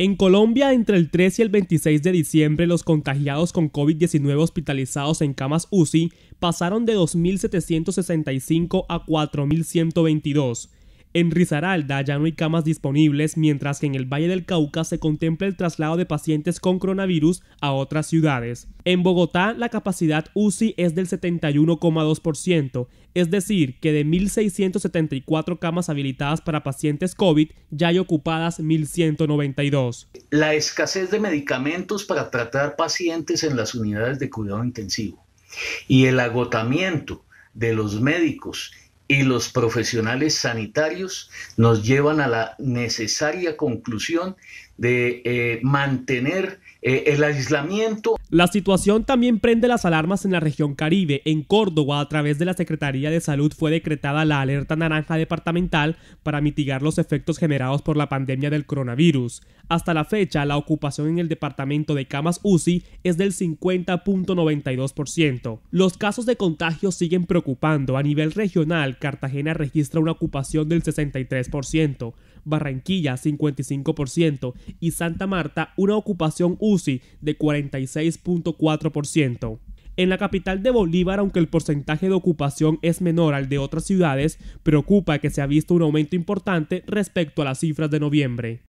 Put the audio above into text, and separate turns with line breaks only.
En Colombia, entre el 3 y el 26 de diciembre, los contagiados con COVID-19 hospitalizados en camas UCI pasaron de 2.765 a 4.122 en Risaralda ya no hay camas disponibles, mientras que en el Valle del Cauca se contempla el traslado de pacientes con coronavirus a otras ciudades. En Bogotá, la capacidad UCI es del 71,2%, es decir, que de 1.674 camas habilitadas para pacientes COVID, ya hay ocupadas 1.192.
La escasez de medicamentos para tratar pacientes en las unidades de cuidado intensivo y el agotamiento de los médicos y los profesionales sanitarios nos llevan a la necesaria conclusión de eh, mantener eh, el aislamiento
la situación también prende las alarmas en la región Caribe. En Córdoba, a través de la Secretaría de Salud, fue decretada la alerta naranja departamental para mitigar los efectos generados por la pandemia del coronavirus. Hasta la fecha, la ocupación en el departamento de camas UCI es del 50.92%. Los casos de contagio siguen preocupando. A nivel regional, Cartagena registra una ocupación del 63%. Barranquilla 55% y Santa Marta una ocupación UCI de 46.4%. En la capital de Bolívar, aunque el porcentaje de ocupación es menor al de otras ciudades, preocupa que se ha visto un aumento importante respecto a las cifras de noviembre.